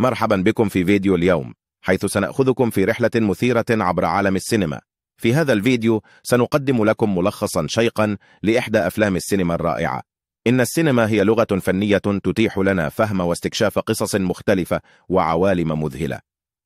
مرحبا بكم في فيديو اليوم حيث سنأخذكم في رحلة مثيرة عبر عالم السينما في هذا الفيديو سنقدم لكم ملخصا شيقا لإحدى أفلام السينما الرائعة إن السينما هي لغة فنية تتيح لنا فهم واستكشاف قصص مختلفة وعوالم مذهلة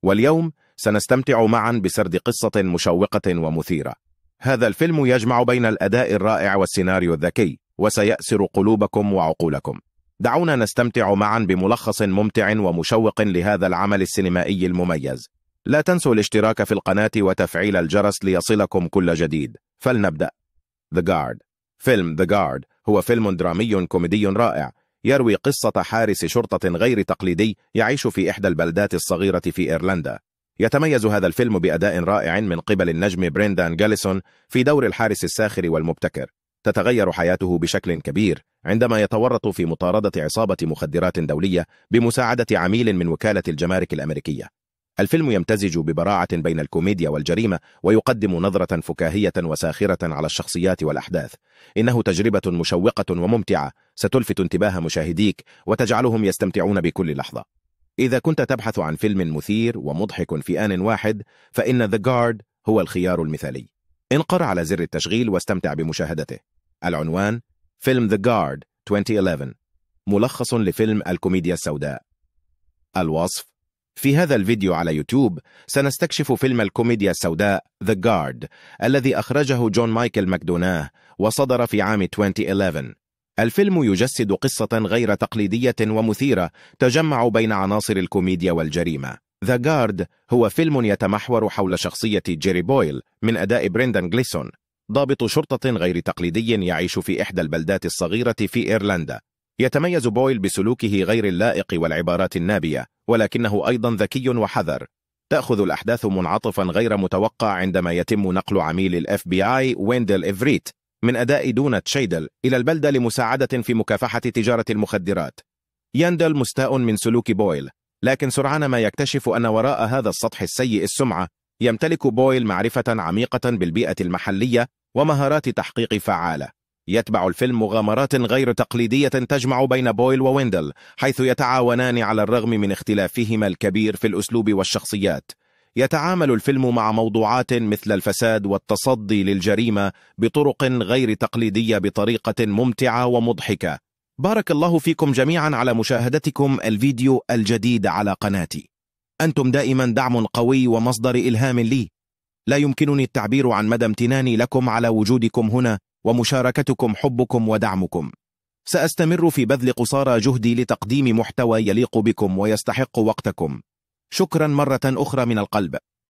واليوم سنستمتع معا بسرد قصة مشوقة ومثيرة هذا الفيلم يجمع بين الأداء الرائع والسيناريو الذكي وسيأسر قلوبكم وعقولكم دعونا نستمتع معا بملخص ممتع ومشوق لهذا العمل السينمائي المميز لا تنسوا الاشتراك في القناة وتفعيل الجرس ليصلكم كل جديد فلنبدأ The Guard فيلم The Guard هو فيلم درامي كوميدي رائع يروي قصة حارس شرطة غير تقليدي يعيش في إحدى البلدات الصغيرة في إيرلندا يتميز هذا الفيلم بأداء رائع من قبل النجم بريندان جاليسون في دور الحارس الساخر والمبتكر تتغير حياته بشكل كبير عندما يتورط في مطاردة عصابة مخدرات دولية بمساعدة عميل من وكالة الجمارك الأمريكية الفيلم يمتزج ببراعة بين الكوميديا والجريمة ويقدم نظرة فكاهية وساخرة على الشخصيات والأحداث إنه تجربة مشوقة وممتعة ستلفت انتباه مشاهديك وتجعلهم يستمتعون بكل لحظة إذا كنت تبحث عن فيلم مثير ومضحك في آن واحد فإن The Guard هو الخيار المثالي انقر على زر التشغيل واستمتع بمشاهدته العنوان فيلم The Guard 2011 ملخص لفيلم الكوميديا السوداء الوصف في هذا الفيديو على يوتيوب سنستكشف فيلم الكوميديا السوداء The Guard الذي أخرجه جون مايكل ماكدوناه وصدر في عام 2011 الفيلم يجسد قصة غير تقليدية ومثيرة تجمع بين عناصر الكوميديا والجريمة The Guard هو فيلم يتمحور حول شخصية جيري بويل من أداء بريندان جليسون ضابط شرطة غير تقليدي يعيش في إحدى البلدات الصغيرة في إيرلندا يتميز بويل بسلوكه غير اللائق والعبارات النابية ولكنه أيضا ذكي وحذر تأخذ الأحداث منعطفا غير متوقع عندما يتم نقل عميل الاف بي اي ويندل إفريت من أداء دونة شيدل إلى البلدة لمساعدة في مكافحة تجارة المخدرات يندل مستاء من سلوك بويل لكن سرعان ما يكتشف أن وراء هذا السطح السيء السمعة يمتلك بويل معرفة عميقة بالبيئة المحلية ومهارات تحقيق فعالة يتبع الفيلم مغامرات غير تقليدية تجمع بين بويل وويندل حيث يتعاونان على الرغم من اختلافهما الكبير في الأسلوب والشخصيات يتعامل الفيلم مع موضوعات مثل الفساد والتصدي للجريمة بطرق غير تقليدية بطريقة ممتعة ومضحكة بارك الله فيكم جميعا على مشاهدتكم الفيديو الجديد على قناتي أنتم دائما دعم قوي ومصدر إلهام لي لا يمكنني التعبير عن مدى امتناني لكم على وجودكم هنا ومشاركتكم حبكم ودعمكم سأستمر في بذل قصارى جهدي لتقديم محتوى يليق بكم ويستحق وقتكم شكرا مرة أخرى من القلب